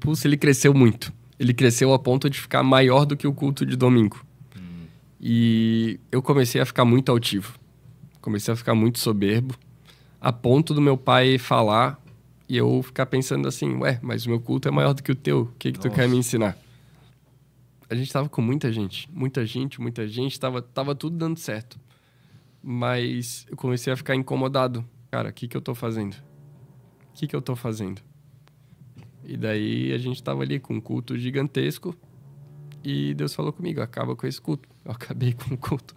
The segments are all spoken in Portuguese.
pulso, ele cresceu muito. Ele cresceu a ponto de ficar maior do que o culto de domingo. Hum. E eu comecei a ficar muito altivo. Comecei a ficar muito soberbo. A ponto do meu pai falar e eu ficar pensando assim, ué, mas o meu culto é maior do que o teu. O que, que tu quer me ensinar? A gente tava com muita gente. Muita gente, muita gente. Tava, tava tudo dando certo. Mas eu comecei a ficar incomodado. Cara, o que, que eu tô fazendo? O que, que eu tô fazendo? E daí a gente estava ali com um culto gigantesco e Deus falou comigo: acaba com esse culto. Eu acabei com o culto.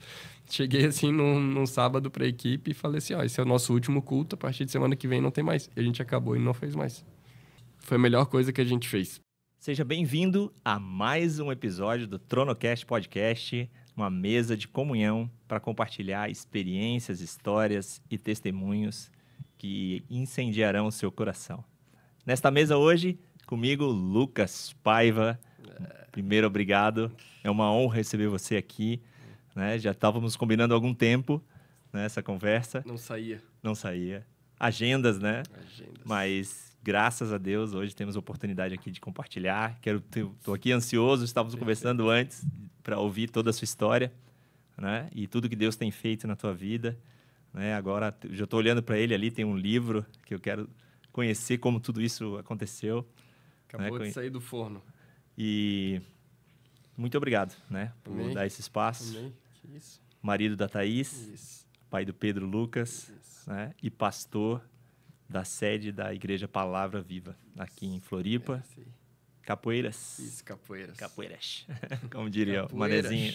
Cheguei assim num, num sábado para a equipe e falei assim: ó, esse é o nosso último culto, a partir de semana que vem não tem mais. E a gente acabou e não fez mais. Foi a melhor coisa que a gente fez. Seja bem-vindo a mais um episódio do Tronocast Podcast, uma mesa de comunhão para compartilhar experiências, histórias e testemunhos que incendiarão o seu coração. Nesta mesa hoje, comigo, Lucas Paiva. Primeiro, obrigado. É uma honra receber você aqui. Né? Já estávamos combinando há algum tempo né, conversa. Não saía. Não saía. Agendas, né? Agendas. Mas, graças a Deus, hoje temos a oportunidade aqui de compartilhar. Quero Estou aqui ansioso, estávamos conversando antes para ouvir toda a sua história né? e tudo que Deus tem feito na tua vida. Né? Agora, já estou olhando para ele ali, tem um livro que eu quero conhecer como tudo isso aconteceu. Né, Acabou né? de sair do forno. E muito obrigado, né, por Amém. dar esse espaço. Amém. Que isso. Marido da Thaís, isso. pai do Pedro Lucas, isso. né, e pastor da sede da Igreja Palavra Viva aqui em Floripa. É, capoeiras. Isso, capoeiras. Capoeiras. Como diria o Manezinho.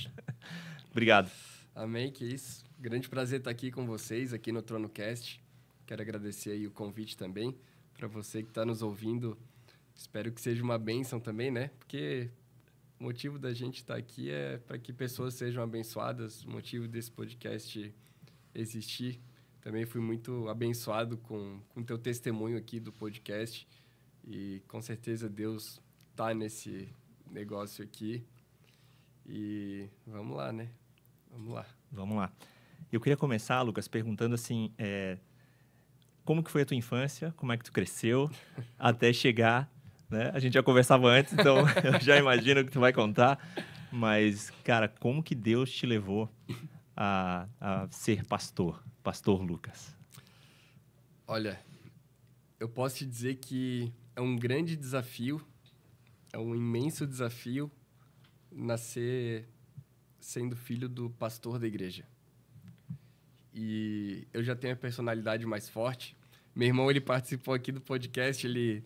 obrigado. Amém, que isso. Grande prazer estar aqui com vocês, aqui no TronoCast. Quero agradecer aí o convite também para você que está nos ouvindo. Espero que seja uma bênção também, né? Porque o motivo da gente estar tá aqui é para que pessoas sejam abençoadas. O motivo desse podcast existir. Também fui muito abençoado com o teu testemunho aqui do podcast. E com certeza Deus está nesse negócio aqui. E vamos lá, né? Vamos lá. Vamos lá. Eu queria começar, Lucas, perguntando assim, é, como que foi a tua infância, como é que tu cresceu, até chegar, né? A gente já conversava antes, então eu já imagino o que tu vai contar. Mas, cara, como que Deus te levou a, a ser pastor, pastor Lucas? Olha, eu posso te dizer que é um grande desafio, é um imenso desafio nascer sendo filho do pastor da igreja. E eu já tenho a personalidade mais forte, meu irmão, ele participou aqui do podcast, ele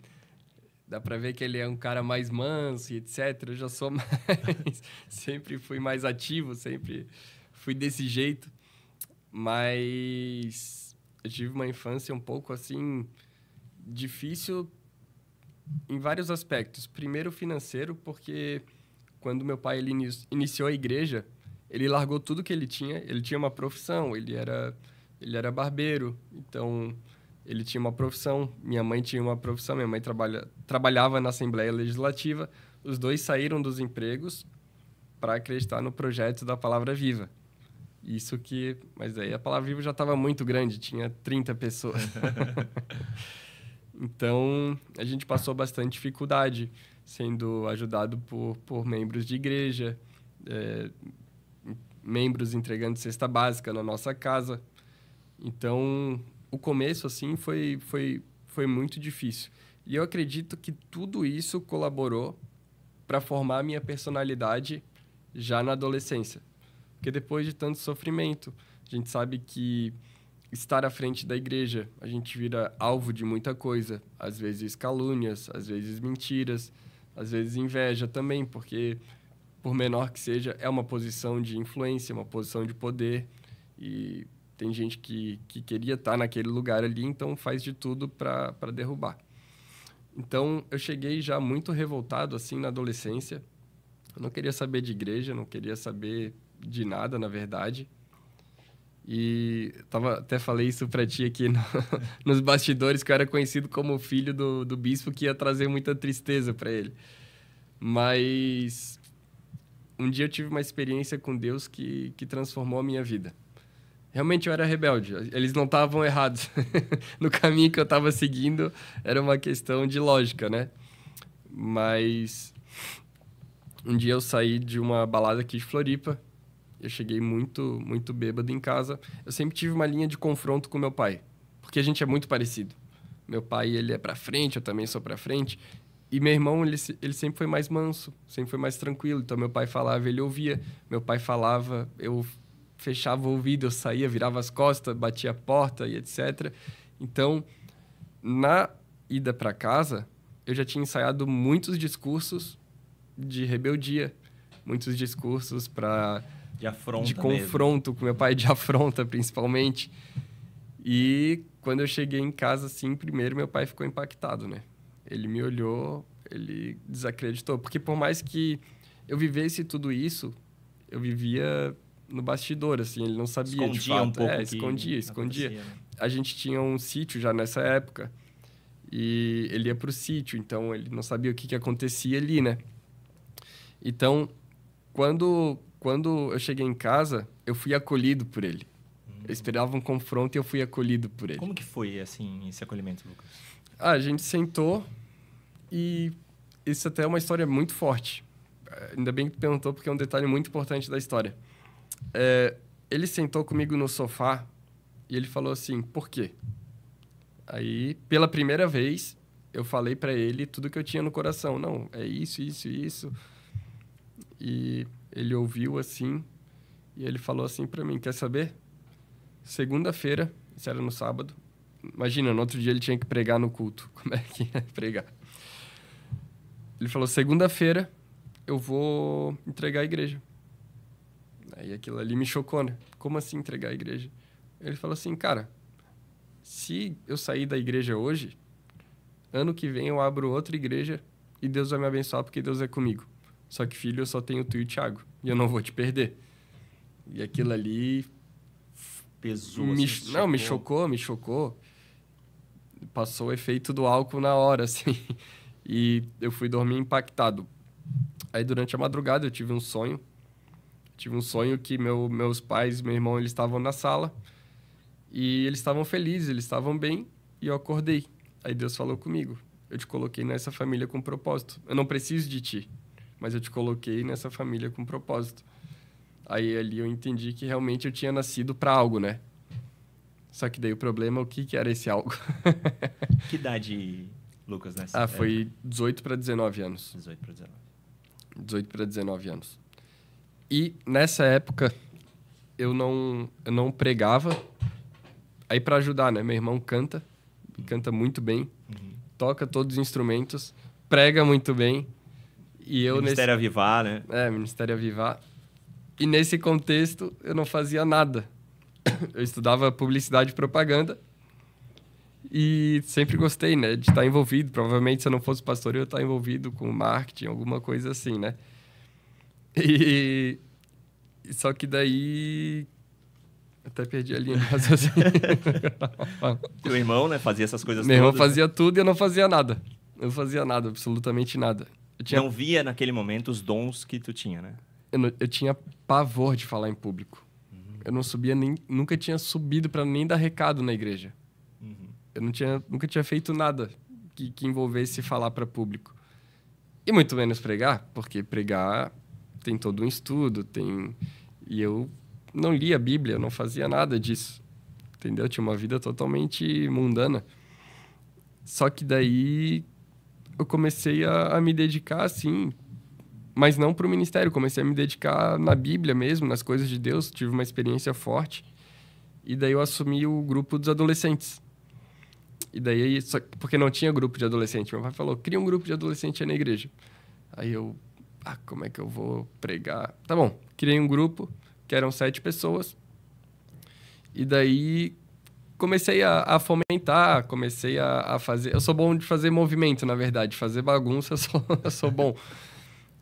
dá para ver que ele é um cara mais manso e etc. Eu já sou mais. sempre fui mais ativo, sempre fui desse jeito. Mas eu tive uma infância um pouco assim. difícil em vários aspectos. Primeiro, financeiro, porque quando meu pai ele iniciou a igreja, ele largou tudo que ele tinha. Ele tinha uma profissão, ele era, ele era barbeiro. Então ele tinha uma profissão, minha mãe tinha uma profissão, minha mãe trabalha, trabalhava na Assembleia Legislativa. Os dois saíram dos empregos para acreditar no projeto da Palavra Viva. Isso que. Mas aí a Palavra Viva já estava muito grande, tinha 30 pessoas. então a gente passou bastante dificuldade, sendo ajudado por, por membros de igreja, é, membros entregando cesta básica na nossa casa. Então o começo, assim, foi, foi, foi muito difícil. E eu acredito que tudo isso colaborou para formar a minha personalidade já na adolescência. Porque depois de tanto sofrimento, a gente sabe que estar à frente da igreja, a gente vira alvo de muita coisa. Às vezes calúnias, às vezes mentiras, às vezes inveja também, porque, por menor que seja, é uma posição de influência, uma posição de poder. E tem gente que, que queria estar naquele lugar ali, então faz de tudo para derrubar. Então, eu cheguei já muito revoltado, assim, na adolescência. Eu não queria saber de igreja, não queria saber de nada, na verdade. E tava, até falei isso para ti aqui no, nos bastidores, que eu era conhecido como o filho do, do bispo, que ia trazer muita tristeza para ele. Mas um dia eu tive uma experiência com Deus que, que transformou a minha vida realmente eu era rebelde. Eles não estavam errados. no caminho que eu estava seguindo, era uma questão de lógica, né? Mas um dia eu saí de uma balada aqui de Floripa. Eu cheguei muito, muito bêbado em casa. Eu sempre tive uma linha de confronto com meu pai, porque a gente é muito parecido. Meu pai, ele é para frente, eu também sou para frente. E meu irmão, ele, ele sempre foi mais manso, sempre foi mais tranquilo. Então, meu pai falava, ele ouvia. Meu pai falava, eu fechava o ouvido, eu saía, virava as costas, batia a porta e etc. Então, na ida para casa, eu já tinha ensaiado muitos discursos de rebeldia, muitos discursos para de afronta de confronto mesmo. com meu pai de afronta principalmente. E quando eu cheguei em casa assim, primeiro meu pai ficou impactado, né? Ele me olhou, ele desacreditou, porque por mais que eu vivesse tudo isso, eu vivia no bastidor, assim, ele não sabia escondia de fato. Um pouco é, escondia, escondia. Né? A gente tinha um sítio já nessa época e ele ia pro sítio, então ele não sabia o que, que acontecia ali, né? Então, quando, quando eu cheguei em casa, eu fui acolhido por ele. Hum. Eu esperava um confronto e eu fui acolhido por ele. Como que foi, assim, esse acolhimento, Lucas? Ah, a gente sentou e isso até é uma história muito forte. Ainda bem que perguntou, porque é um detalhe muito importante da história. É, ele sentou comigo no sofá e ele falou assim: por quê? Aí, pela primeira vez, eu falei para ele tudo que eu tinha no coração. Não, é isso, isso, isso. E ele ouviu assim e ele falou assim para mim: quer saber? Segunda-feira, isso era no sábado. Imagina, no outro dia ele tinha que pregar no culto. Como é que ia pregar? Ele falou: segunda-feira eu vou entregar a igreja. Aí aquilo ali me chocou, né? Como assim entregar a igreja? Ele falou assim, cara, se eu sair da igreja hoje, ano que vem eu abro outra igreja e Deus vai me abençoar porque Deus é comigo. Só que, filho, eu só tenho tu e o Thiago e eu não vou te perder. E aquilo ali... Pesou, me, assim, Não, chocou. me chocou, me chocou. Passou o efeito do álcool na hora, assim. E eu fui dormir impactado. Aí, durante a madrugada, eu tive um sonho tive um sonho que meu, meus pais, meu irmão, eles estavam na sala e eles estavam felizes, eles estavam bem e eu acordei. Aí Deus falou comigo: Eu te coloquei nessa família com propósito. Eu não preciso de ti, mas eu te coloquei nessa família com propósito. Aí ali eu entendi que realmente eu tinha nascido para algo, né? Só que daí o problema é o que, que era esse algo. que idade, Lucas, nessa? Ah, foi 18 para 19 anos. 18 para 19. 18 para 19 anos. E nessa época eu não, eu não pregava. Aí para ajudar, né? Meu irmão canta, canta muito bem, uhum. toca todos os instrumentos, prega muito bem. E eu Ministério nesse... Avivar, né? É, Ministério Avivar. E nesse contexto eu não fazia nada. Eu estudava publicidade e propaganda e sempre gostei, né, de estar envolvido. Provavelmente se eu não fosse pastor eu ia estar envolvido com marketing, alguma coisa assim, né? E. Só que daí. Até perdi a linha de Teu irmão, né, fazia essas coisas Meu todas. Meu né? irmão fazia né? tudo e eu não fazia nada. Eu não fazia nada, absolutamente nada. Tinha... Não via naquele momento os dons que tu tinha, né? Eu, não, eu tinha pavor de falar em público. Uhum. Eu não subia nem. Nunca tinha subido para nem dar recado na igreja. Uhum. Eu não tinha, nunca tinha feito nada que, que envolvesse falar para público. E muito menos pregar, porque pregar tem todo um estudo, tem e eu não lia a Bíblia, não fazia nada disso. Entendeu? Tinha uma vida totalmente mundana. Só que daí eu comecei a, a me dedicar assim, mas não para o ministério. Comecei a me dedicar na Bíblia mesmo, nas coisas de Deus. Tive uma experiência forte. E daí eu assumi o grupo dos adolescentes. E daí, porque não tinha grupo de adolescente. Meu pai falou: cria um grupo de adolescente aí na igreja. Aí eu, ah, como é que eu vou pregar? Tá bom, criei um grupo que eram sete pessoas. E daí comecei a, a fomentar, comecei a, a, fazer. Eu sou bom de fazer movimento, na verdade, fazer bagunça, eu sou, eu sou bom.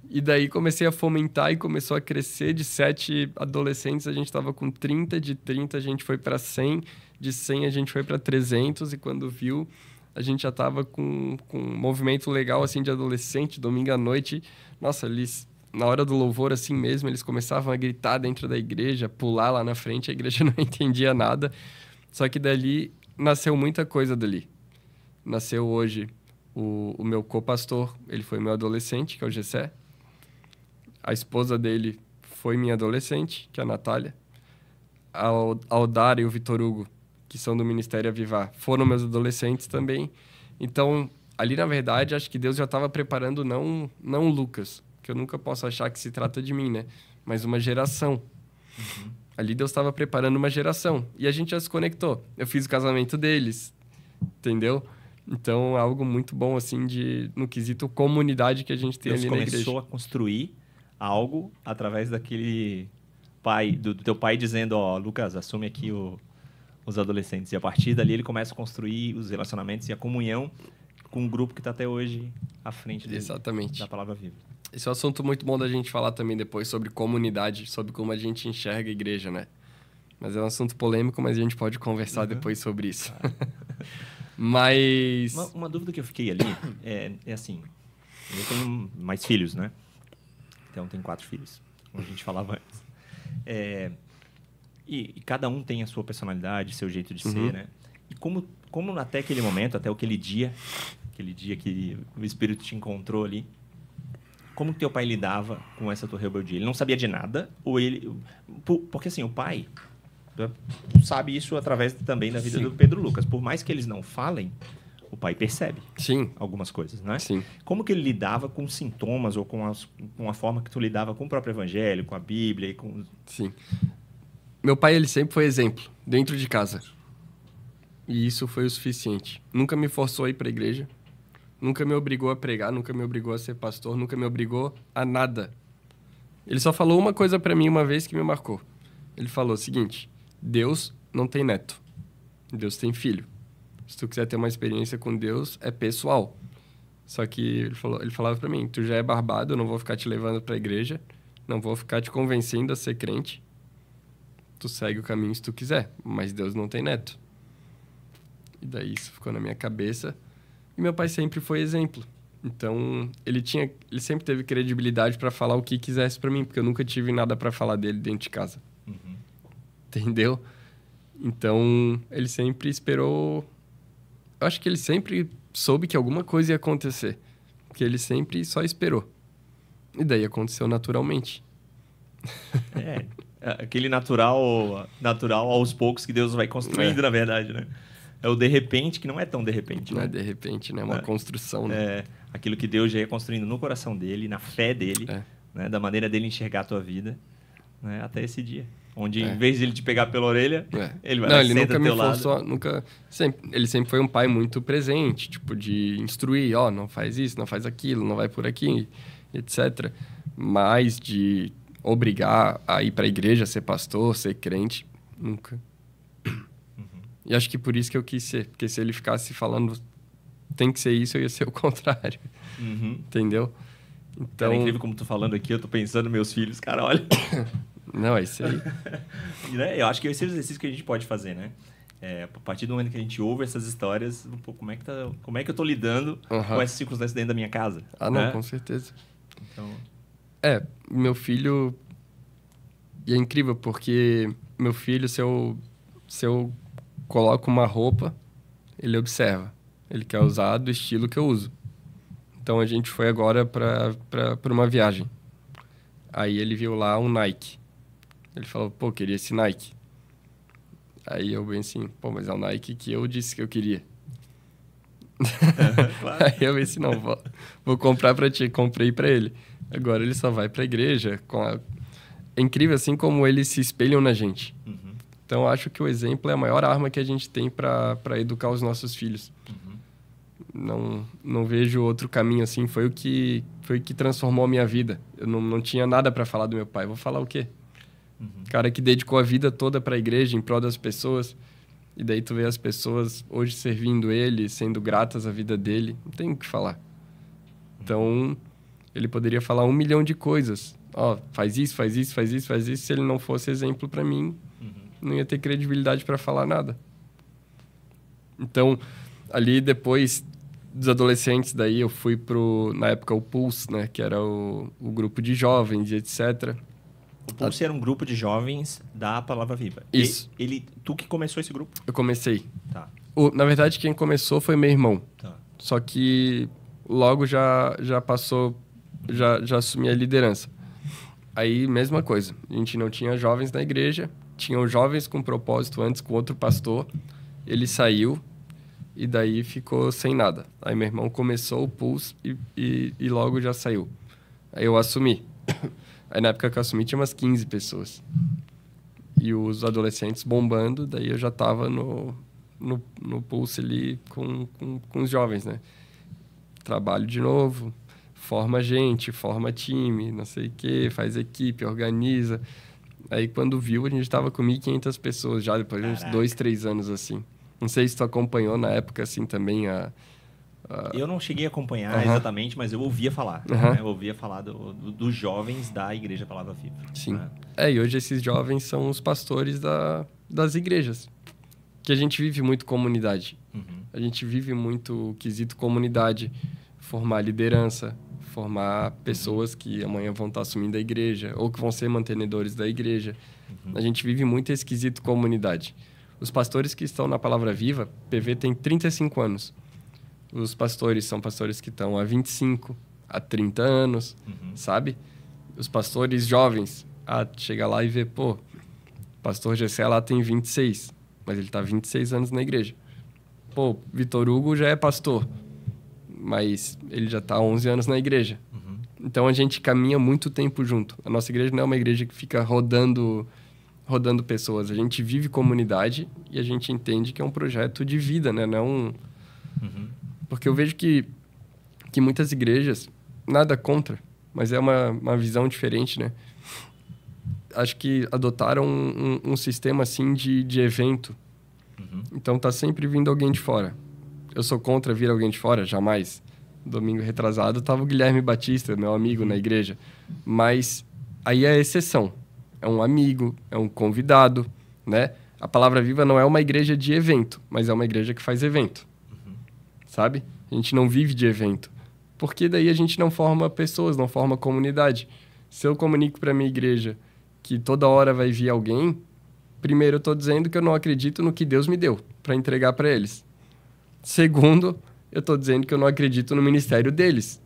E daí comecei a fomentar e começou a crescer. De sete adolescentes, a gente estava com 30, de 30 a gente foi para 100, de 100 a gente foi para 300, e quando viu, a gente já tava com, com um movimento legal, assim, de adolescente, domingo à noite. Nossa, eles, na hora do louvor, assim mesmo, eles começavam a gritar dentro da igreja, pular lá na frente, a igreja não entendia nada. Só que dali nasceu muita coisa dali. Nasceu hoje o, o meu co-pastor, ele foi meu adolescente, que é o Gessé. A esposa dele foi minha adolescente, que é a Natália. A, a e o Vitor Hugo que são do Ministério Avivar, foram meus adolescentes também. Então, ali na verdade, acho que Deus já estava preparando não não Lucas, que eu nunca posso achar que se trata de mim, né? Mas uma geração. Uhum. Ali Deus estava preparando uma geração e a gente já se conectou. Eu fiz o casamento deles, entendeu? Então, algo muito bom assim de no quesito comunidade que a gente tem Deus ali na igreja. começou a construir algo através daquele pai do, do teu pai dizendo, ó, Lucas, assume aqui o os adolescentes. E a partir dali ele começa a construir os relacionamentos e a comunhão com o grupo que está até hoje à frente dele, Exatamente. da Palavra Viva. Esse é um assunto muito bom da gente falar também depois sobre comunidade, sobre como a gente enxerga a igreja, né? Mas é um assunto polêmico, mas a gente pode conversar uhum. depois sobre isso. mas... Uma, uma, dúvida que eu fiquei ali é, é assim, eu tenho mais filhos, né? Então, tem quatro filhos, como a gente falava antes. É, e, e, cada um tem a sua personalidade, seu jeito de uhum. ser, né? E como, como até aquele momento, até aquele dia, aquele dia que o Espírito te encontrou ali, como que teu pai lidava com essa tua rebeldia? Ele não sabia de nada? Ou ele... Porque, assim, o pai né, sabe isso através também da vida Sim. do Pedro Lucas. Por mais que eles não falem, o pai percebe Sim. algumas coisas, né? Sim. Como que ele lidava com sintomas ou com, as, com a forma que tu lidava com o próprio evangelho, com a Bíblia e com... Sim meu pai ele sempre foi exemplo dentro de casa. E isso foi o suficiente. Nunca me forçou a ir para a igreja, nunca me obrigou a pregar, nunca me obrigou a ser pastor, nunca me obrigou a nada. Ele só falou uma coisa para mim uma vez que me marcou. Ele falou o seguinte: Deus não tem neto. Deus tem filho. Se tu quiser ter uma experiência com Deus, é pessoal. Só que ele, falou, ele falava para mim: tu já é barbado, eu não vou ficar te levando para a igreja, não vou ficar te convencendo a ser crente tu segue o caminho se tu quiser, mas Deus não tem neto. E daí isso ficou na minha cabeça. E meu pai sempre foi exemplo. Então, ele tinha, ele sempre teve credibilidade para falar o que quisesse para mim, porque eu nunca tive nada para falar dele dentro de casa. Uhum. Entendeu? Então, ele sempre esperou. Eu acho que ele sempre soube que alguma coisa ia acontecer, porque ele sempre só esperou. E daí aconteceu naturalmente. É. aquele natural, natural aos poucos que Deus vai construindo, é. na verdade, né? É o de repente que não é tão de repente. Não né? é de repente, né? É uma é. construção, né? É aquilo que Deus já ia construindo no coração dele, na fé dele, é. né? da maneira dele enxergar a tua vida, né? até esse dia. Onde, em é. vez de ele te pegar pela orelha, é. ele vai Não, lá, ele nunca me forçou, lado. nunca... Sempre, ele sempre foi um pai muito presente, tipo, de instruir, ó, oh, não faz isso, não faz aquilo, não vai por aqui, etc. Mas de obrigar a ir para a igreja, ser pastor, ser crente, nunca. Uhum. E acho que por isso que eu quis ser, porque se ele ficasse falando tem que ser isso, eu ia ser o contrário. Uhum. Entendeu? É então... é incrível como tu falando aqui, eu tô pensando meus filhos, cara, olha. Não, é isso aí. e, né, eu acho que esse é o exercício que a gente pode fazer, né? É, a partir do momento que a gente ouve essas histórias, pô, como, é que tá, como é que eu tô lidando uhum. com essas circunstâncias dentro da minha casa? Ah, não, né? com certeza. Então... É, meu filho. E é incrível, porque meu filho, se eu, se eu coloco uma roupa, ele observa. Ele quer usar do estilo que eu uso. Então a gente foi agora para uma viagem. Aí ele viu lá um Nike. Ele falou, pô, queria esse Nike. Aí eu bem assim, pô, mas é o Nike que eu disse que eu queria. É, claro. Aí eu bem assim, não, vou, vou comprar para ti. Comprei para ele. Agora ele só vai para a igreja. A... É incrível assim como eles se espelham na gente. Uhum. Então acho que o exemplo é a maior arma que a gente tem para educar os nossos filhos. Uhum. Não, não vejo outro caminho assim. Foi o que, foi o que transformou a minha vida. Eu não, não tinha nada para falar do meu pai. Vou falar o quê? Uhum. Cara que dedicou a vida toda para a igreja, em prol das pessoas. E daí tu vê as pessoas hoje servindo ele, sendo gratas à vida dele. Não tem o que falar. Então, ele poderia falar um milhão de coisas. Ó, oh, faz isso, faz isso, faz isso, faz isso. Se ele não fosse exemplo para mim, uhum. não ia ter credibilidade para falar nada. Então, ali depois dos adolescentes, daí eu fui pro, na época, o Pulse, né? Que era o, o grupo de jovens e etc. O Pulse a... era um grupo de jovens da Palavra Viva. Isso. E, ele, tu que começou esse grupo? Eu comecei. Tá. O, na verdade, quem começou foi meu irmão. Tá. Só que logo já, já passou já, já assumi a liderança. Aí, mesma coisa. A gente não tinha jovens na igreja, tinham jovens com propósito antes com outro pastor. Ele saiu e daí ficou sem nada. Aí meu irmão começou o pulso e, e, e logo já saiu. Aí eu assumi. Aí na época que eu assumi tinha umas 15 pessoas. E os adolescentes bombando, daí eu já estava no, no, no pulso ali com, com, com os jovens, né? Trabalho de novo, forma gente, forma time, não sei o quê, faz equipe, organiza. Aí quando viu, a gente estava com 1.500 pessoas já depois de uns dois, três anos assim. Não sei se tu acompanhou na época assim também a. Eu não cheguei a acompanhar uhum. exatamente, mas eu ouvia falar. Uhum. Né? Eu ouvia falar do, do, dos jovens da Igreja Palavra Viva. Sim. Né? É, e hoje esses jovens são os pastores da, das igrejas. Que a gente vive muito comunidade. Uhum. A gente vive muito o quesito comunidade, formar liderança, formar uhum. pessoas que amanhã vão estar assumindo a igreja ou que vão ser mantenedores da igreja. Uhum. A gente vive muito esquisito comunidade. Os pastores que estão na Palavra Viva, PV tem 35 anos. Os pastores são pastores que estão há 25, há 30 anos, uhum. sabe? Os pastores jovens, ah, chega lá e vê, pô, pastor Gessé lá tem 26, mas ele está 26 anos na igreja. Pô, Vitor Hugo já é pastor, mas ele já está há 11 anos na igreja. Uhum. Então a gente caminha muito tempo junto. A nossa igreja não é uma igreja que fica rodando rodando pessoas. A gente vive comunidade e a gente entende que é um projeto de vida, né? Não uhum. porque eu vejo que que muitas igrejas nada contra, mas é uma, uma visão diferente, né? Acho que adotaram um, um, um sistema assim de, de evento. Uhum. Então tá sempre vindo alguém de fora eu sou contra vir alguém de fora, jamais. Domingo retrasado estava o Guilherme Batista, meu amigo na uhum. igreja. Mas aí é exceção. É um amigo, é um convidado, né? A Palavra Viva não é uma igreja de evento, mas é uma igreja que faz evento. Uhum. Sabe? A gente não vive de evento. Porque daí a gente não forma pessoas, não forma comunidade. Se eu comunico para minha igreja que toda hora vai vir alguém, primeiro eu estou dizendo que eu não acredito no que Deus me deu para entregar para eles. Segundo, eu estou dizendo que eu não acredito no ministério deles.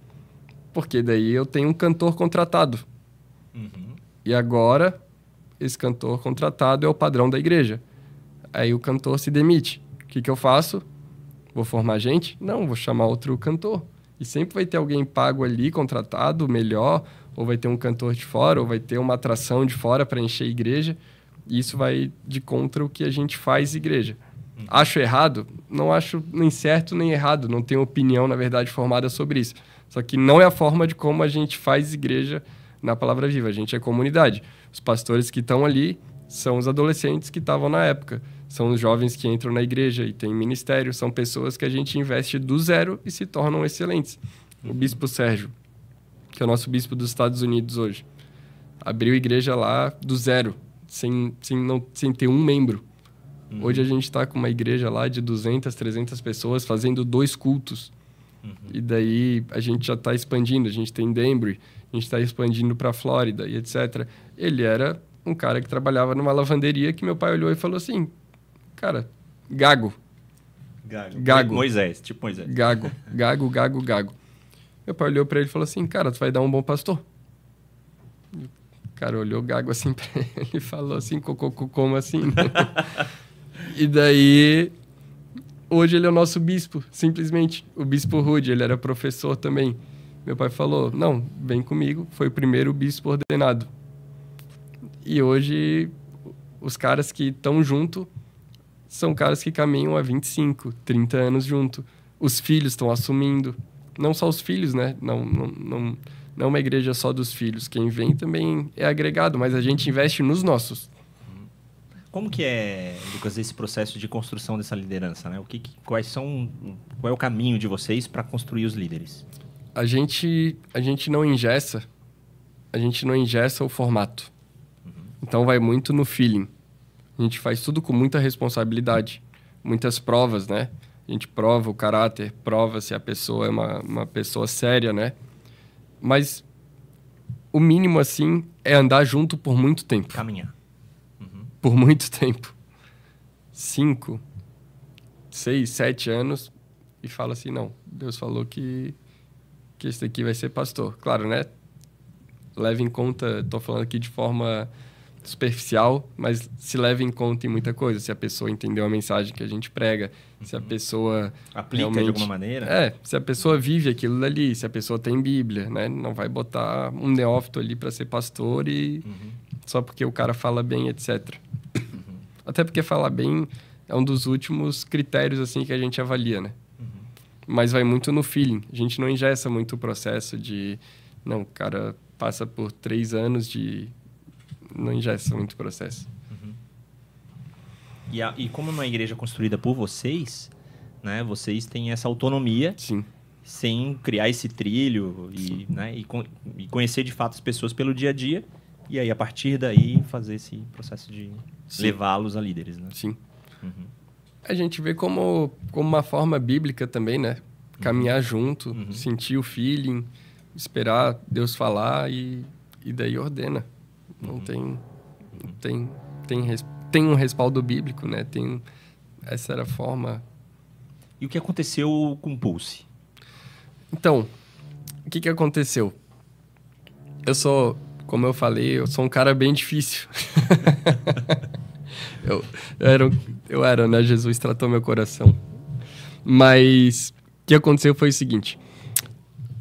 Porque daí eu tenho um cantor contratado. Uhum. E agora, esse cantor contratado é o padrão da igreja. Aí o cantor se demite. O que, que eu faço? Vou formar gente? Não, vou chamar outro cantor. E sempre vai ter alguém pago ali, contratado, melhor, ou vai ter um cantor de fora, ou vai ter uma atração de fora para encher a igreja. E isso vai de contra o que a gente faz igreja. Acho errado? Não acho nem certo nem errado. Não tenho opinião, na verdade, formada sobre isso. Só que não é a forma de como a gente faz igreja na Palavra Viva. A gente é comunidade. Os pastores que estão ali são os adolescentes que estavam na época. São os jovens que entram na igreja e têm ministério. São pessoas que a gente investe do zero e se tornam excelentes. O uhum. Bispo Sérgio, que é o nosso bispo dos Estados Unidos hoje, abriu igreja lá do zero, sem, sem, não, sem ter um membro. Uhum. Hoje a gente está com uma igreja lá de 200, 300 pessoas fazendo dois cultos. Uhum. E daí a gente já está expandindo. A gente tem Denver, a gente está expandindo para a Flórida e etc. Ele era um cara que trabalhava numa lavanderia que meu pai olhou e falou assim: Cara, gago. Gago. gago. Moisés, tipo Moisés. Gago, gago, gago, gago. Meu pai olhou para ele e falou assim: Cara, tu vai dar um bom pastor. O cara olhou gago assim para ele e falou assim: cocô, Como assim? E daí, hoje ele é o nosso bispo, simplesmente. O bispo Rude, ele era professor também. Meu pai falou: não, vem comigo. Foi o primeiro bispo ordenado. E hoje, os caras que estão junto são caras que caminham há 25, 30 anos junto. Os filhos estão assumindo. Não só os filhos, né? Não, não, não, não é uma igreja só dos filhos. Quem vem também é agregado, mas a gente investe nos nossos. Como que é, Lucas, esse processo de construção dessa liderança? Né? O que, que quais são, qual é o caminho de vocês para construir os líderes? A gente, a gente não ingessa, a gente não ingessa o formato. Uhum. Então vai muito no feeling. A gente faz tudo com muita responsabilidade, muitas provas, né? A gente prova o caráter, prova se a pessoa é uma, uma pessoa séria, né? Mas o mínimo, assim, é andar junto por muito tempo. Caminhar por muito tempo cinco, seis, sete anos e fala assim: não, Deus falou que, que esse daqui vai ser pastor. Claro, né? Leve em conta, estou falando aqui de forma superficial, mas se leva em conta em muita coisa. Se a pessoa entendeu a mensagem que a gente prega, uhum. se a uhum. pessoa aplica de alguma maneira, é, se a pessoa vive aquilo dali, se a pessoa tem Bíblia, né? Não vai botar um neófito ali para ser pastor e uhum. só porque o cara fala bem, etc. Até porque falar bem é um dos últimos critérios assim que a gente avalia, né? Uhum. Mas vai muito no feeling. A gente não ingessa muito o processo de... Não, o cara passa por três anos de... Não ingessa muito o processo. Uhum. E, a, e como uma é igreja construída por vocês, né? Vocês têm essa autonomia... Sim sem criar esse trilho e, né, e, con e, conhecer de fato as pessoas pelo dia a dia e aí a partir daí fazer esse processo de levá-los a líderes, né? Sim. Uhum. A gente vê como, como uma forma bíblica também, né? Caminhar uhum. junto, uhum. sentir o feeling, esperar Deus falar e, e daí ordena. Não uhum. tem, tem, tem, res, tem um respaldo bíblico, né? Tem, essa era a forma. E o que aconteceu com o Pulse? Então, o que, que aconteceu? Eu sou como eu falei, eu sou um cara bem difícil. eu, eu, era, eu era, né? Jesus tratou meu coração. Mas o que aconteceu foi o seguinte: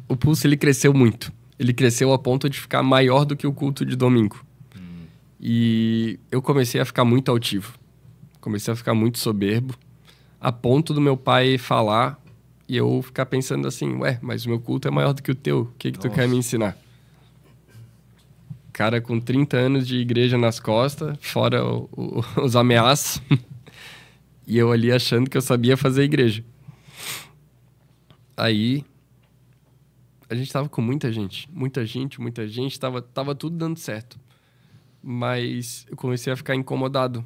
o pulso ele cresceu muito. Ele cresceu a ponto de ficar maior do que o culto de domingo. Hum. E eu comecei a ficar muito altivo. Comecei a ficar muito soberbo, a ponto do meu pai falar e eu ficar pensando assim: "Ué, mas o meu culto é maior do que o teu. O que que tu quer me ensinar?" cara com 30 anos de igreja nas costas, fora o, o, os ameaços, e eu ali achando que eu sabia fazer igreja. Aí a gente tava com muita gente, muita gente, muita gente, tava, tava tudo dando certo. Mas eu comecei a ficar incomodado.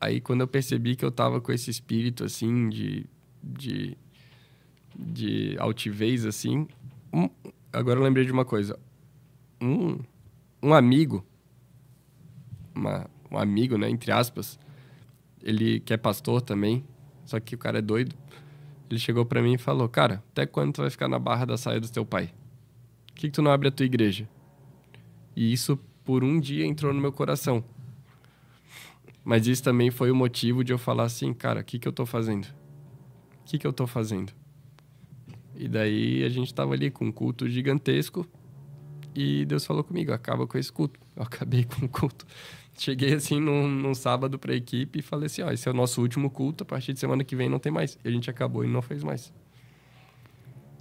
Aí quando eu percebi que eu tava com esse espírito assim de de, de altivez assim, um, agora eu lembrei de uma coisa. Um um amigo, uma, um amigo, né, entre aspas, ele que é pastor também, só que o cara é doido. Ele chegou para mim e falou: "Cara, até quando tu vai ficar na barra da saia do teu pai? Por que, que tu não abre a tua igreja?" E isso por um dia entrou no meu coração. Mas isso também foi o motivo de eu falar assim, cara, o que, que eu tô fazendo? O que, que eu tô fazendo? E daí a gente tava ali com um culto gigantesco, e Deus falou comigo, acaba com esse culto. Eu acabei com o culto. Cheguei assim num, num sábado para a equipe e falei assim: ó, esse é o nosso último culto, a partir de semana que vem não tem mais. E a gente acabou e não fez mais.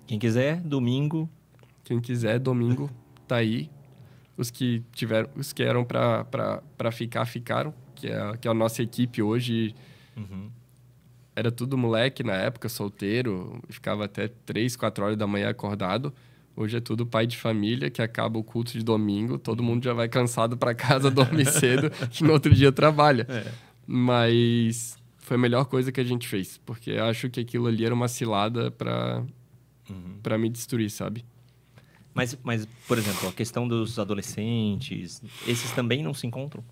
Quem quiser, domingo. Quem quiser, domingo, tá aí. Os que tiveram, os que eram para ficar, ficaram, que é, que é a nossa equipe hoje. Uhum. Era tudo moleque na época, solteiro, ficava até 3, 4 horas da manhã acordado. Hoje é tudo pai de família que acaba o culto de domingo, todo mundo já vai cansado para casa, dorme cedo, que no outro dia trabalha. É. Mas foi a melhor coisa que a gente fez, porque acho que aquilo ali era uma cilada para uhum. para me destruir, sabe? Mas, mas, por exemplo, a questão dos adolescentes, esses também não se encontram?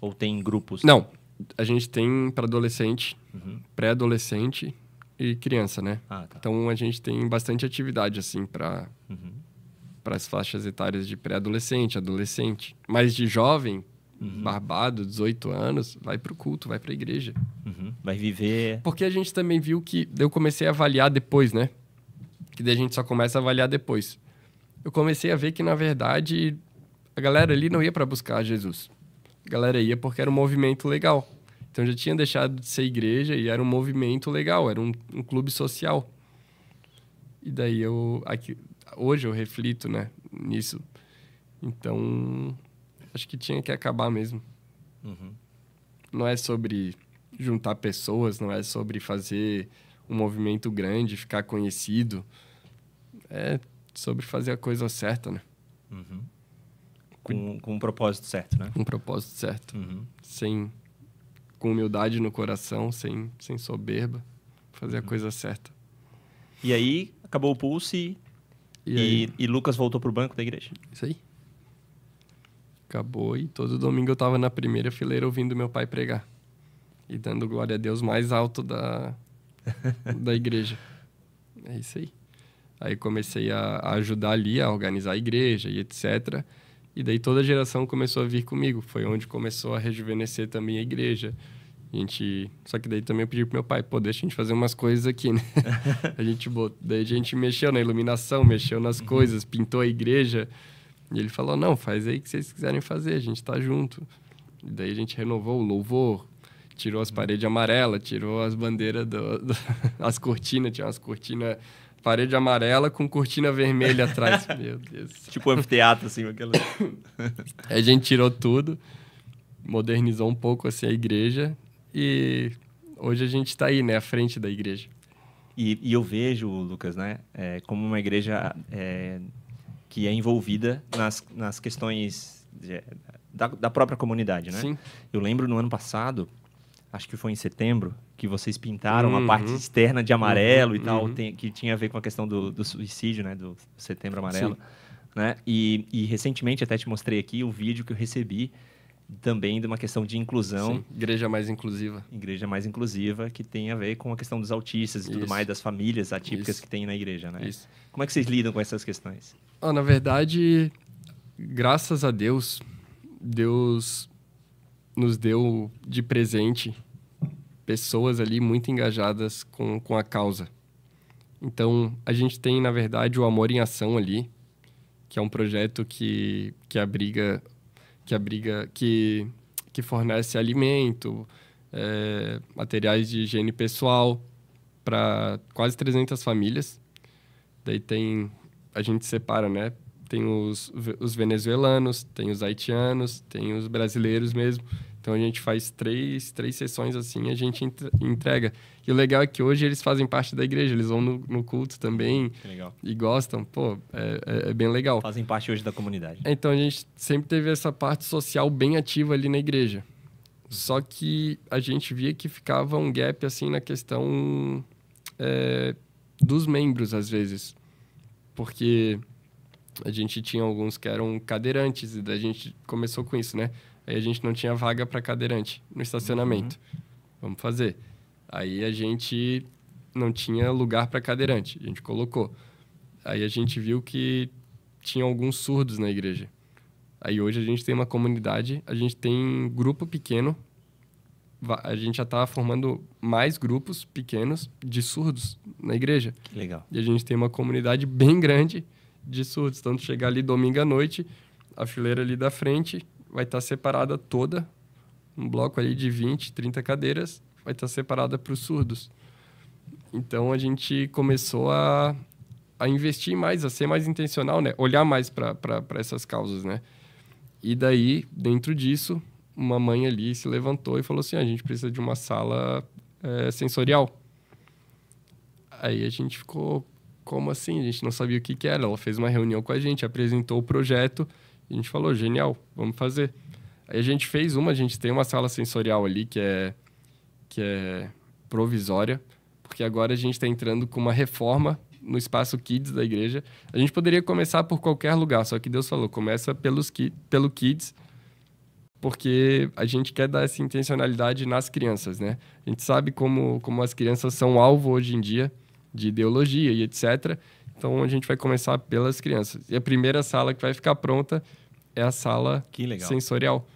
Ou tem grupos? Não, a gente tem para adolescente, uhum. pré-adolescente, e criança, né? Ah, tá. Então a gente tem bastante atividade assim para uhum. para as faixas etárias de pré-adolescente, adolescente, mas de jovem, uhum. barbado, 18 anos, vai para o culto, vai para a igreja, uhum. vai viver. Porque a gente também viu que eu comecei a avaliar depois, né? Que daí a gente só começa a avaliar depois. Eu comecei a ver que na verdade a galera ali não ia para buscar Jesus. A galera ia porque era um movimento legal. Então já tinha deixado de ser igreja e era um movimento legal, era um, um clube social. E daí eu aqui, hoje eu reflito, né, nisso. Então acho que tinha que acabar mesmo. Uhum. Não é sobre juntar pessoas, não é sobre fazer um movimento grande, ficar conhecido. É sobre fazer a coisa certa, né? Uhum. Com, com um propósito certo, né? Com um propósito certo. Uhum. Sem com humildade no coração, sem, sem soberba, fazer a uhum. coisa certa. E aí, acabou o pulse e, e, e Lucas voltou pro banco da igreja. Isso aí. Acabou e todo domingo eu estava na primeira fileira ouvindo meu pai pregar. E dando glória a Deus mais alto da, da igreja. É isso aí. Aí comecei a, a ajudar ali, a organizar a igreja e etc. E daí toda a geração começou a vir comigo. Foi onde começou a rejuvenescer também a igreja. A gente, só que daí também eu pedi pro meu pai, pô, deixa a gente fazer umas coisas aqui, né? a gente bot... daí a gente mexeu na iluminação, mexeu nas uhum. coisas, pintou a igreja. E ele falou: "Não, faz aí o que vocês quiserem fazer, a gente tá junto". E daí a gente renovou o louvor, tirou as uhum. paredes amarelas, tirou as bandeiras do, do... as cortinas, tinha umas cortinas Parede amarela com cortina vermelha atrás. Meu Deus. Tipo um anfiteatro, assim. Aquela... a gente tirou tudo, modernizou um pouco assim, a igreja e hoje a gente está aí, né? À frente da igreja. E, e eu vejo, Lucas, né? É, como uma igreja é, que é envolvida nas, nas questões de, da, da própria comunidade, né? Sim. Eu lembro no ano passado acho que foi em setembro, que vocês pintaram uhum. a parte uhum. externa de uhum. amarelo uhum. e tal, uhum. tem, que tinha a ver com a questão do, do suicídio, né? Do setembro amarelo. Né? E, e, recentemente até te mostrei aqui o vídeo que eu recebi também de uma questão de inclusão. Sim. igreja mais inclusiva. Igreja mais inclusiva, que tem a ver com a questão dos autistas e Isso. tudo mais, das famílias atípicas Isso. que tem na igreja, né? Isso. Como é que vocês lidam com essas questões? Ah, na verdade, graças a Deus, Deus nos deu de presente pessoas ali muito engajadas com, com a causa. Então, a gente tem, na verdade, o Amor em Ação ali, que é um projeto que, que abriga que abriga que, que fornece alimento, é, materiais de higiene pessoal para quase 300 famílias. Daí tem a gente separa, né? Tem os, os venezuelanos, tem os haitianos, tem os brasileiros mesmo então a gente faz três, três sessões assim, a gente entrega. E o legal é que hoje eles fazem parte da igreja, eles vão no, no culto também. Que legal. E gostam, pô, é, é, é, bem legal. Fazem parte hoje da comunidade. Então a gente sempre teve essa parte social bem ativa ali na igreja. Só que a gente via que ficava um gap assim na questão é, dos membros, às vezes. Porque a gente tinha alguns que eram cadeirantes e da a gente começou com isso, né? Aí a gente não tinha vaga para cadeirante no estacionamento. Uhum. Vamos fazer. Aí a gente não tinha lugar para cadeirante, a gente colocou. Aí a gente viu que tinha alguns surdos na igreja. Aí hoje a gente tem uma comunidade, a gente tem um grupo pequeno, a gente já estava tá formando mais grupos pequenos de surdos na igreja. Que legal. E a gente tem uma comunidade bem grande de surdos. Então, chegar ali domingo à noite, a fileira ali da frente vai estar tá separada toda, um bloco ali de 20, 30 cadeiras, vai estar tá separada para os surdos. Então, a gente começou a, a investir mais, a ser mais intencional, né? Olhar mais para essas causas, né? E daí, dentro disso, uma mãe ali se levantou e falou assim: ah, a gente precisa de uma sala é, sensorial. Aí a gente ficou, como assim? A gente não sabia o que, que era. Ela fez uma reunião com a gente, apresentou o projeto. a gente falou, genial, vamos fazer. Aí a gente fez uma, a gente tem uma sala sensorial ali que é, que é provisória, porque agora a gente está entrando com uma reforma no espaço Kids da igreja. A gente poderia começar por qualquer lugar, só que Deus falou, começa pelos ki pelo Kids, porque a gente quer dar essa intencionalidade nas crianças, né? A gente sabe como, como as crianças são alvo hoje em dia de ideologia e etc. Então a gente vai começar pelas crianças. E a primeira sala que vai ficar pronta é a sala sensorial.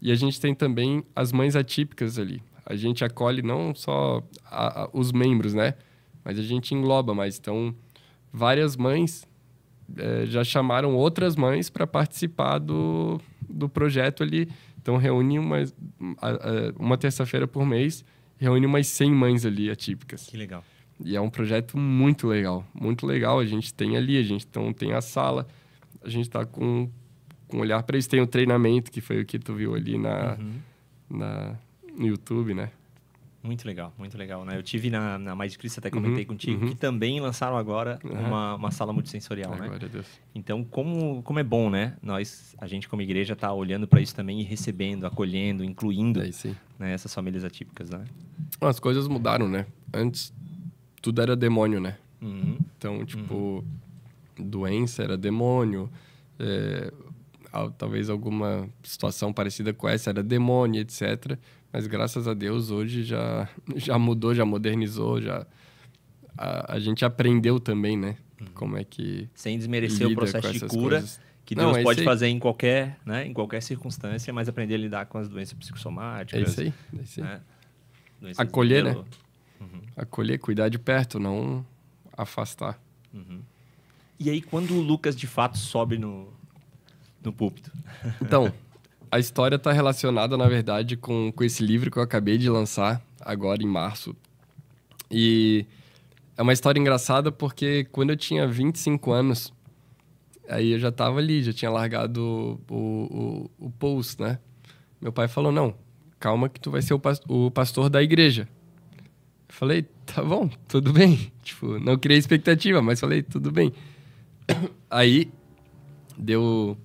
E a gente tem também as mães atípicas ali. A gente acolhe não só a, a, os membros, né? Mas a gente engloba mais. Então, várias mães é, já chamaram outras mães para participar do, do projeto ali. Então, reúne uma, uma terça-feira por mês, reúne umas 100 mães ali atípicas. Que legal. E é um projeto muito legal, muito legal. A gente tem ali, a gente então, tem a sala, a gente está com, com um olhar para isso. Tem o treinamento, que foi o que tu viu ali na, uhum. na, no YouTube, né? Muito legal, muito legal. Né? Eu tive na, na Mais Cristo, até uhum, comentei uhum, contigo, uhum. que também lançaram agora uhum. uma, uma sala multissensorial, né? Glória a Deus. Então, como, como é bom, né? Nós, a gente como igreja, está olhando para isso também e recebendo, acolhendo, incluindo é né? essas famílias atípicas, né? As coisas mudaram, né? Antes tudo era demônio, né? Uhum. Então, tipo, uhum. doença era demônio, é, talvez alguma situação parecida com essa era demônio, etc. Mas graças a Deus hoje já, já mudou, já modernizou, já a, a gente aprendeu também, né? Uhum. Como é que. Sem desmerecer o processo de cura. Coisas. Que Deus Não, é pode fazer em qualquer, né, em qualquer circunstância, mas aprender a lidar com as doenças psicossomáticas. É isso aí. É isso aí. Né? Acolher, né? Uhum. Acolher, cuidar de perto, não afastar. Uhum. E aí, quando o Lucas de fato sobe no, no púlpito? Então, a história está relacionada, na verdade, com, com esse livro que eu acabei de lançar agora em março. E é uma história engraçada porque quando eu tinha 25 anos, aí eu já estava ali, já tinha largado o, o, o, o post, né? Meu pai falou: não, calma que tu vai ser o, o pastor da igreja. Falei, tá bom, tudo bem. Tipo, não criei expectativa, mas falei, tudo bem. Aí, deu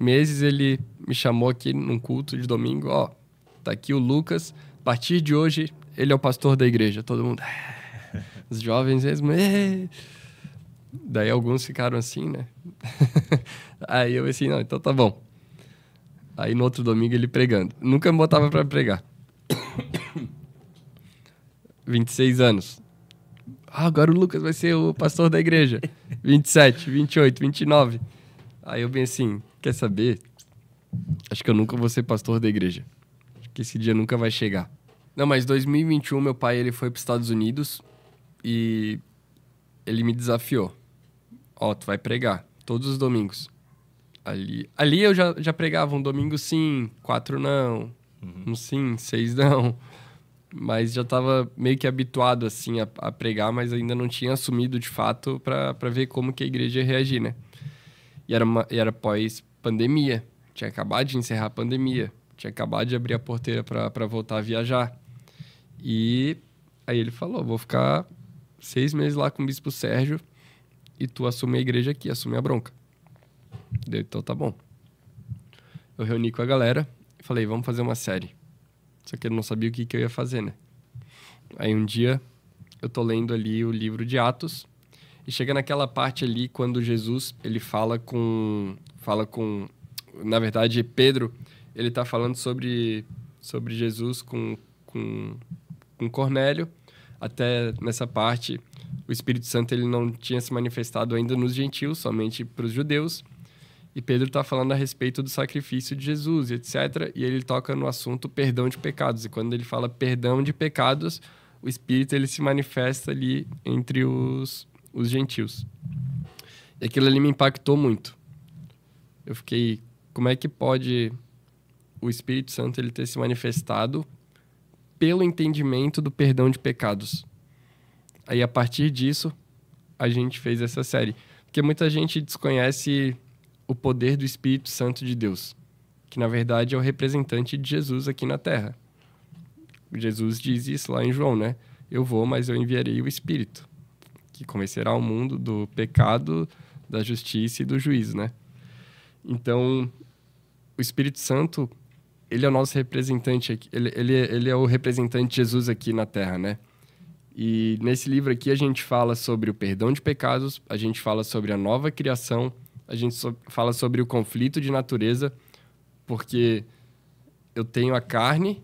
meses, ele me chamou aqui num culto de domingo, ó, tá aqui o Lucas, a partir de hoje, ele é o pastor da igreja. Todo mundo, os jovens mesmo, eh. Daí alguns ficaram assim, né? Aí eu assim, não, então tá bom. Aí no outro domingo ele pregando. Nunca me botava para pregar. 26 anos. Ah, agora o Lucas vai ser o pastor da igreja. 27, 28, 29. Aí eu bem assim, quer saber? Acho que eu nunca vou ser pastor da igreja. Acho que esse dia nunca vai chegar. Não, mas 2021 meu pai ele foi para os Estados Unidos e ele me desafiou. Ó, oh, tu vai pregar todos os domingos. Ali, ali eu já, já pregava um domingo sim, quatro não, uhum. um sim, seis não mas já estava meio que habituado assim a, a, pregar, mas ainda não tinha assumido de fato para ver como que a igreja ia reagir, né? E era, uma, e era pós pandemia, tinha acabado de encerrar a pandemia, tinha acabado de abrir a porteira para voltar a viajar. E aí ele falou: vou ficar seis meses lá com o bispo Sérgio e tu assume a igreja aqui, assume a bronca. Deu, então tá bom. Eu reuni com a galera e falei: vamos fazer uma série. Só que eu não sabia o que, que eu ia fazer, né? Aí um dia eu tô lendo ali o livro de Atos e chega naquela parte ali quando Jesus ele fala com fala com na verdade Pedro ele tá falando sobre sobre Jesus com com, com Cornélio até nessa parte o Espírito Santo ele não tinha se manifestado ainda nos gentios somente para os judeus e Pedro está falando a respeito do sacrifício de Jesus, etc. E ele toca no assunto perdão de pecados. E quando ele fala perdão de pecados, o Espírito ele se manifesta ali entre os, os gentios. E aquilo ali me impactou muito. Eu fiquei, como é que pode o Espírito Santo ele ter se manifestado pelo entendimento do perdão de pecados? Aí a partir disso a gente fez essa série, porque muita gente desconhece o poder do Espírito Santo de Deus, que na verdade é o representante de Jesus aqui na Terra. Jesus diz isso lá em João, né? Eu vou, mas eu enviarei o Espírito, que convencerá o mundo do pecado, da justiça e do juízo, né? Então, o Espírito Santo, ele é o nosso representante, aqui, ele, ele, é, ele é o representante de Jesus aqui na Terra, né? E nesse livro aqui a gente fala sobre o perdão de pecados, a gente fala sobre a nova criação, a gente so fala sobre o conflito de natureza, porque eu tenho a carne,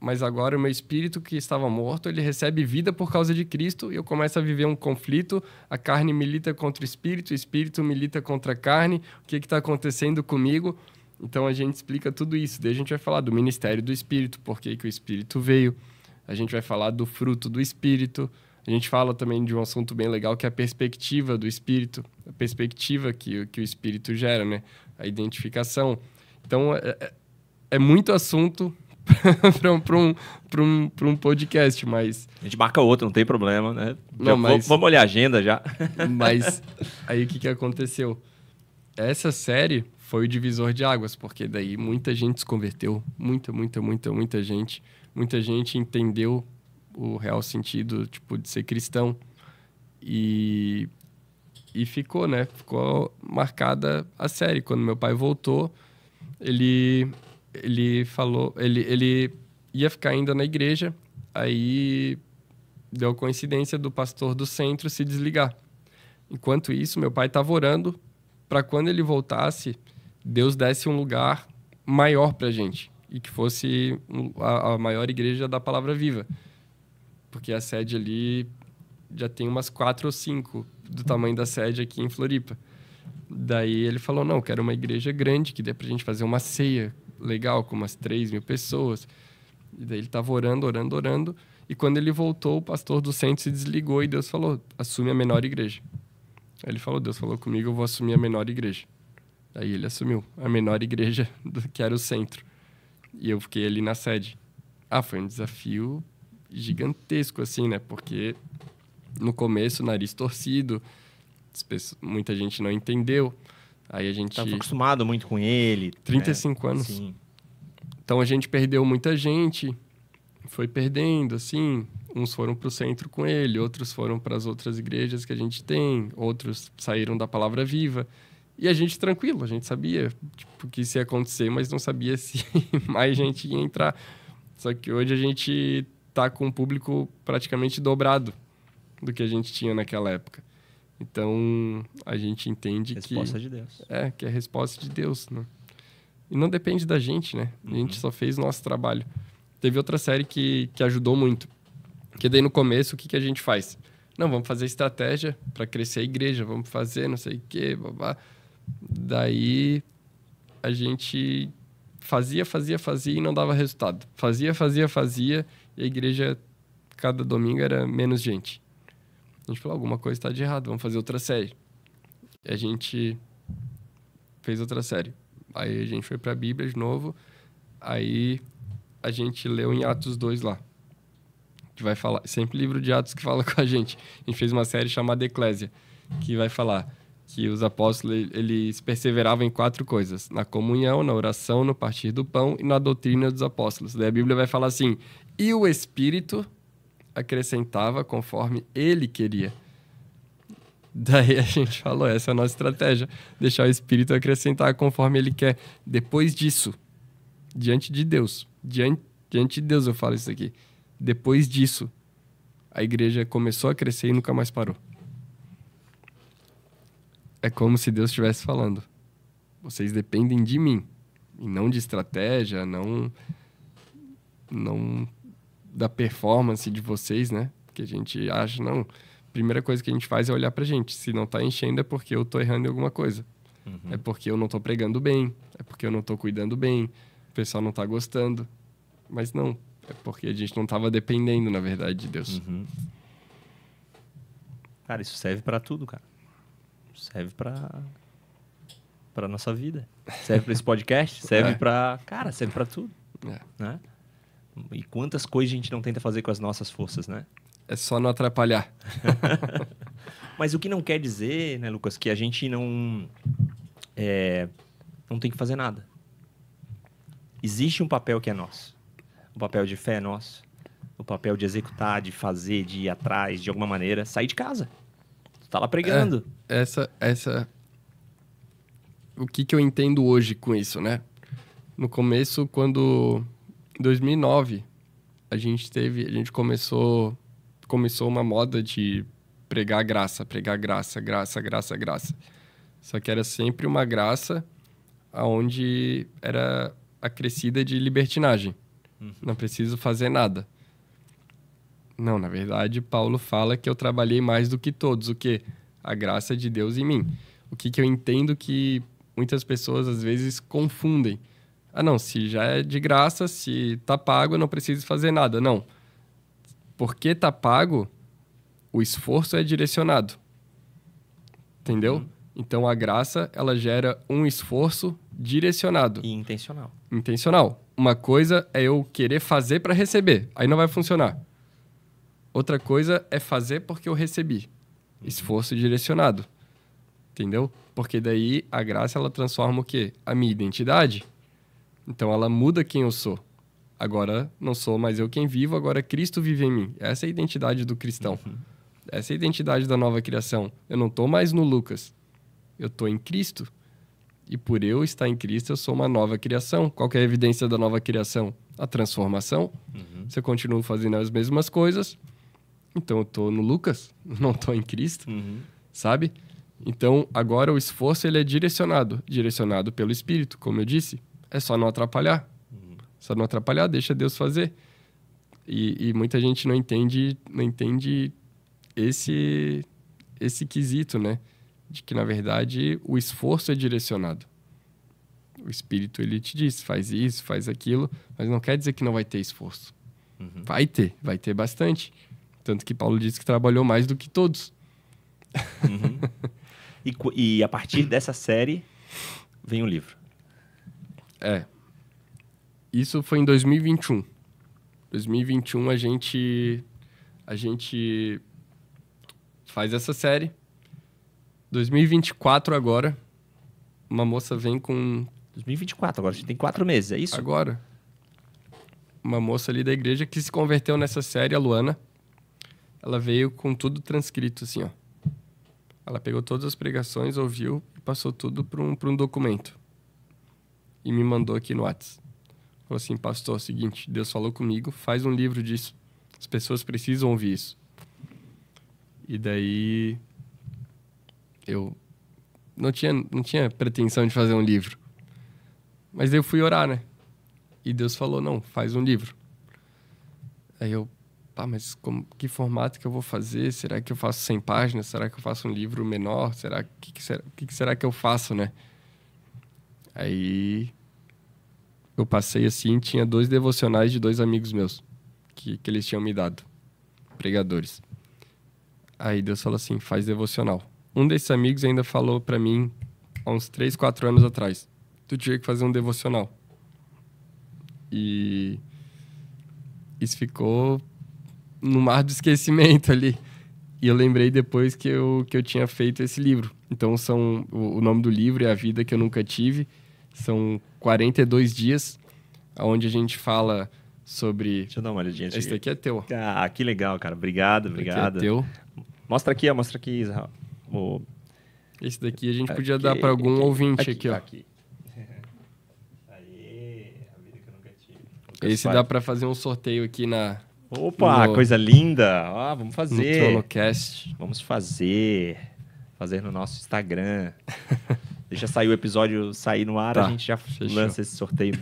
mas agora o meu espírito que estava morto, ele recebe vida por causa de Cristo e eu começo a viver um conflito, a carne milita contra o espírito, o espírito milita contra a carne, o que está acontecendo comigo? Então a gente explica tudo isso, daí a gente vai falar do ministério do espírito, por que, que o espírito veio, a gente vai falar do fruto do espírito, a gente fala também de um assunto bem legal que é a perspectiva do espírito, a perspectiva que, que o espírito gera, né? A identificação. Então, é, é, é muito assunto para um, um, um, um podcast, mas. A gente marca outro, não tem problema, né? Não, Vamos olhar a agenda já. mas aí o que, que aconteceu? Essa série foi o divisor de águas, porque daí muita gente se converteu, muita, muita, muita, muita gente. Muita gente entendeu o real sentido, tipo, de ser cristão. E, e ficou, né? Ficou marcada a série. Quando meu pai voltou, ele, ele falou... Ele, ele ia ficar ainda na igreja, aí deu coincidência do pastor do centro se desligar. Enquanto isso, meu pai estava orando para quando ele voltasse, Deus desse um lugar maior para gente e que fosse a, maior igreja da palavra viva porque a sede ali já tem umas quatro ou cinco do tamanho da sede aqui em Floripa. Daí ele falou, não, quero uma igreja grande, que dê a gente fazer uma ceia legal, com umas três mil pessoas. E daí ele tava orando, orando, orando. E quando ele voltou, o pastor do centro se desligou e Deus falou, assume a menor igreja. Aí ele falou, Deus falou comigo, eu vou assumir a menor igreja. Daí ele assumiu a menor igreja do que era o centro. E eu fiquei ali na sede. Ah, foi um desafio gigantesco, assim, né? Porque no começo, nariz torcido, muita gente não entendeu. Aí a gente. estava acostumado muito com ele. 35 né? anos. Sim. Então a gente perdeu muita gente, foi perdendo, assim. Uns foram para o centro com ele, outros foram para as outras igrejas que a gente tem, outros saíram da Palavra Viva. E a gente tranquilo, a gente sabia tipo, que isso ia acontecer, mas não sabia se mais gente ia entrar. Só que hoje a gente tá com um público praticamente dobrado do que a gente tinha naquela época. Então, a gente entende resposta que... Resposta de Deus. É, que é a resposta de Deus, né? E não depende da gente, né? A gente uhum. só fez o nosso trabalho. Teve outra série que, que ajudou muito. Que daí no começo, o que, que a gente faz? Não, vamos fazer estratégia para crescer a igreja, vamos fazer não sei o quê, babá. Daí a gente fazia, fazia, fazia e não dava resultado. Fazia, fazia, fazia e a igreja, cada domingo, era menos gente. A gente falou: alguma coisa está de errado, vamos fazer outra série. E a gente fez outra série. Aí a gente foi para a Bíblia de novo. Aí a gente leu em Atos 2 lá. Que vai falar, sempre livro de Atos que fala com a gente. A gente fez uma série chamada Eclésia, que vai falar que os apóstolos eles perseveravam em quatro coisas: na comunhão, na oração, no partir do pão e na doutrina dos apóstolos. Daí a Bíblia vai falar assim: e o Espírito acrescentava conforme ele queria. Daí a gente falou: essa é a nossa estratégia, deixar o Espírito acrescentar conforme ele quer. Depois disso, diante de Deus, diante, diante de Deus eu falo isso aqui. Depois disso, a igreja começou a crescer e nunca mais parou. É como se Deus estivesse falando: vocês dependem de mim, e não de estratégia, não. não da performance de vocês, né? Que a gente acha, não, a primeira coisa que a gente faz é olhar pra gente. Se não tá enchendo é porque eu tô errando em alguma coisa. Uhum. É porque eu não tô pregando bem, é porque eu não tô cuidando bem, o pessoal não tá gostando. Mas não, é porque a gente não tava dependendo, na verdade, de Deus. Uhum. Cara, isso serve para tudo, cara. Serve para para nossa vida. Serve para esse podcast, serve é. para, cara, serve para tudo, é. né? E quantas coisas a gente não tenta fazer com as nossas forças, né? É só não atrapalhar. Mas o que não quer dizer, né, Lucas, que a gente não é, não tem que fazer nada. Existe um papel que é nosso. O papel de fé é nosso. O papel de executar, de fazer, de ir atrás, de alguma maneira, sair de casa. Tu tá lá pregando. É, essa, essa. O que, que eu entendo hoje com isso, né? No começo, quando em 2009, a gente teve, a gente começou, começou uma moda de pregar graça, pregar graça, graça, graça, graça. Só que era sempre uma graça aonde era acrescida de libertinagem. Uhum. Não preciso fazer nada. Não, na verdade, Paulo fala que eu trabalhei mais do que todos. O que? A graça de Deus em mim. O que, que eu entendo que muitas pessoas às vezes confundem ah, não, se já é de graça, se tá pago, eu não preciso fazer nada. Não. Porque tá pago, o esforço é direcionado. Entendeu? Uhum. Então a graça, ela gera um esforço direcionado e intencional. Intencional. Uma coisa é eu querer fazer para receber, aí não vai funcionar. Outra coisa é fazer porque eu recebi. Uhum. Esforço direcionado. Entendeu? Porque daí a graça ela transforma o quê? A minha identidade então ela muda quem eu sou. Agora não sou mais eu quem vivo, agora Cristo vive em mim. Essa é a identidade do cristão. Uhum. Essa é a identidade da nova criação. Eu não estou mais no Lucas. Eu estou em Cristo. E por eu estar em Cristo, eu sou uma nova criação. Qual é a evidência da nova criação? A transformação. Uhum. Se eu continuo fazendo as mesmas coisas, então eu estou no Lucas, não estou em Cristo, uhum. sabe? Então agora o esforço ele é direcionado, direcionado pelo Espírito, como eu disse. É só não atrapalhar. Uhum. Só não atrapalhar, deixa Deus fazer. E, e, muita gente não entende, não entende esse esse quesito, né? De que na verdade o esforço é direcionado. O espírito ele te diz, faz isso, faz aquilo, mas não quer dizer que não vai ter esforço. Uhum. Vai ter, vai ter bastante. Tanto que Paulo disse que trabalhou mais do que todos. Uhum. e, e a partir dessa série vem o livro. É. Isso foi em 2021. 2021 a gente a gente faz essa série. 2024 agora, uma moça vem com 2024 agora, a gente tem quatro meses, é isso? Agora. Uma moça ali da igreja que se converteu nessa série, a Luana. Ela veio com tudo transcrito assim, ó. Ela pegou todas as pregações, ouviu e passou tudo para um, um documento e me mandou aqui no WhatsApp. Falou assim, pastor, é seguinte, Deus falou comigo, faz um livro disso. As pessoas precisam ouvir isso. E daí eu não tinha, não tinha pretensão de fazer um livro. Mas eu fui orar, né? E Deus falou, não, faz um livro. Aí eu, pá, mas como, que formato que eu vou fazer? Será que eu faço 100 páginas? Será que eu faço um livro menor? Será que, que será, que, que será que eu faço, né? Aí eu passei assim, tinha dois devocionais de dois amigos meus que, que eles tinham me dado, pregadores. Aí Deus falou assim, faz devocional. Um desses amigos ainda falou para mim há uns três, quatro anos atrás, tu tinha que fazer um devocional. E isso ficou no mar do esquecimento ali. E eu lembrei depois que eu, que eu tinha feito esse livro. Então, são o, o nome do livro é A Vida Que Eu Nunca Tive. São 42 dias onde a gente fala sobre. Deixa eu dar uma olhadinha. Esse daqui é teu. Ah, que legal, cara. Obrigado, é obrigado. Esse é teu. Mostra aqui, mostra aqui, Israel. O... Esse daqui a gente aqui, podia dar para algum aqui, ouvinte aqui, aqui ó. Tá aqui. Aê, a vida que eu nunca tive. Esse dá para fazer um sorteio aqui na. Opa, no... coisa linda! Ah, vamos fazer. No Tronocast. Vamos fazer. Fazer no nosso Instagram. Deixa sair o episódio sair no ar, tá. a gente já Fechou. lança esse sorteio.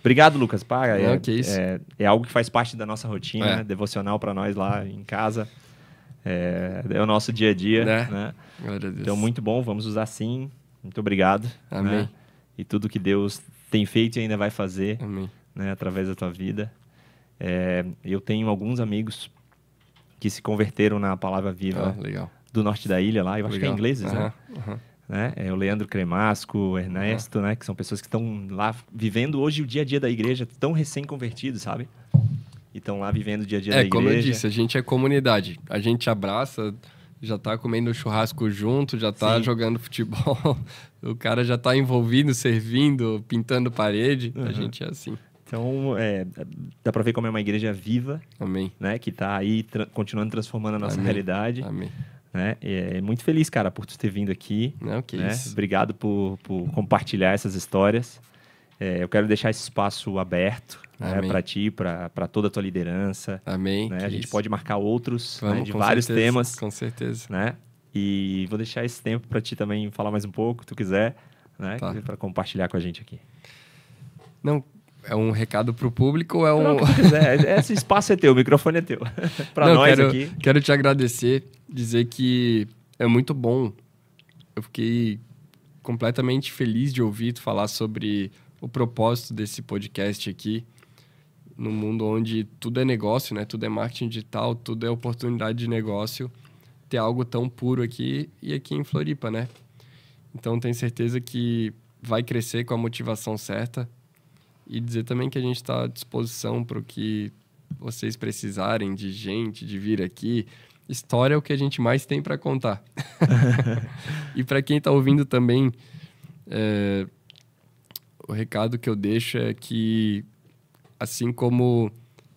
Obrigado, Lucas. Paga. É, é, é, algo que faz parte da nossa rotina, é. né? devocional para nós lá em casa. É, é, o nosso dia a dia, né? né? Então, muito bom. Vamos usar sim. Muito obrigado. Né? Amém. Né? E tudo que Deus tem feito e ainda vai fazer Amém. Né? através da tua vida. É, eu tenho alguns amigos que se converteram na Palavra Viva ah, do norte da ilha lá. Eu acho legal. que é ingleses, uh -huh. né? Uh -huh né? É o Leandro Cremasco, o Ernesto, uhum. né? Que são pessoas que estão lá vivendo hoje o dia a dia da igreja, tão recém-convertidos, sabe? E estão lá vivendo o dia a dia é, da igreja. É, como eu disse, a gente é comunidade. A gente abraça, já tá comendo churrasco junto, já tá Sim. jogando futebol. o cara já tá envolvido, servindo, pintando parede. Uhum. A gente é assim. Então, é, dá para ver como é uma igreja viva. Amém. Né? Que tá aí tra continuando transformando a nossa Amém. realidade. Amém. Né? É, muito feliz, cara, por tu ter vindo aqui. Não, que né? isso. Obrigado por, por compartilhar essas histórias. É, eu quero deixar esse espaço aberto né, para ti, para toda a tua liderança. Amém. Né? A gente isso. pode marcar outros né, Vamos, né, de vários certeza, temas. Com certeza. Né? E vou deixar esse tempo para ti também falar mais um pouco, tu quiser, né? Tá. Para compartilhar com a gente aqui. Não, é um recado para o público ou é um. Não, esse espaço é teu, o microfone é teu. para nós quero, aqui. Quero te agradecer dizer que é muito bom. Eu fiquei completamente feliz de ouvir tu falar sobre o propósito desse podcast aqui no mundo onde tudo é negócio, né? Tudo é marketing digital, tudo é oportunidade de negócio. Ter algo tão puro aqui e aqui em Floripa, né? Então tenho certeza que vai crescer com a motivação certa e dizer também que a gente está à disposição para o que vocês precisarem de gente, de vir aqui, história é o que a gente mais tem para contar. e para quem está ouvindo também, é, o recado que eu deixo é que, assim como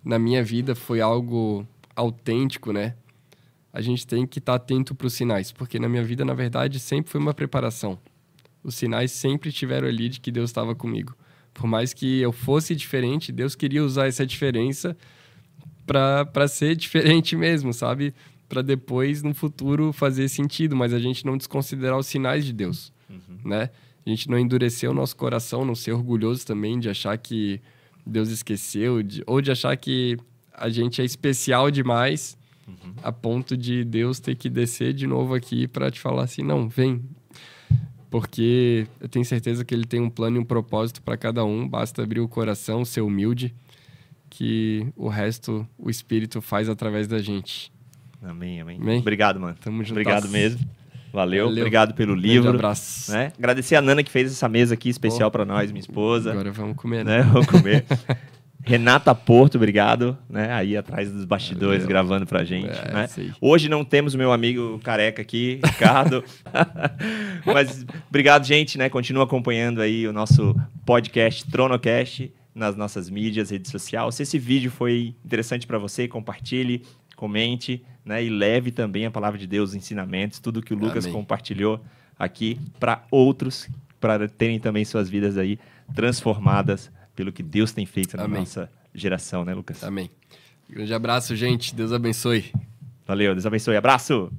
na minha vida foi algo autêntico, né? A gente tem que estar tá atento para os sinais, porque na minha vida, na verdade, sempre foi uma preparação. Os sinais sempre tiveram ali de que Deus estava comigo. Por mais que eu fosse diferente, Deus queria usar essa diferença para ser diferente mesmo, sabe? para depois, no futuro, fazer sentido, mas a gente não desconsiderar os sinais de Deus, uhum. né? A gente não endurecer o nosso coração, não ser orgulhoso também de achar que Deus esqueceu, de, ou de achar que a gente é especial demais uhum. a ponto de Deus ter que descer de novo aqui para te falar assim: não, vem. Porque eu tenho certeza que ele tem um plano e um propósito para cada um, basta abrir o coração, ser humilde, que o resto o Espírito faz através da gente. Amém, amém. amém. Obrigado, mano. Tamo junto. Obrigado mesmo. Valeu, Valeu, obrigado pelo livro. Um abraço. Né? Agradecer a Nana que fez essa mesa aqui especial para nós, minha esposa. Agora vamos comer, né? né? Vamos comer. Renata Porto, obrigado, né? Aí atrás dos bastidores Valeu. gravando pra gente, é, né? Hoje não temos o meu amigo careca aqui, Ricardo. Mas obrigado, gente, né? Continua acompanhando aí o nosso podcast Tronocast nas nossas mídias, redes sociais Se esse vídeo foi interessante para você, compartilhe, comente né, e leve também a palavra de Deus, os ensinamentos, tudo que o Lucas Amém. compartilhou aqui para outros, para terem também suas vidas aí transformadas pelo que Deus tem feito na Amém. nossa geração, né, Lucas? Amém. Grande abraço, gente. Deus abençoe. Valeu, Deus abençoe. Abraço!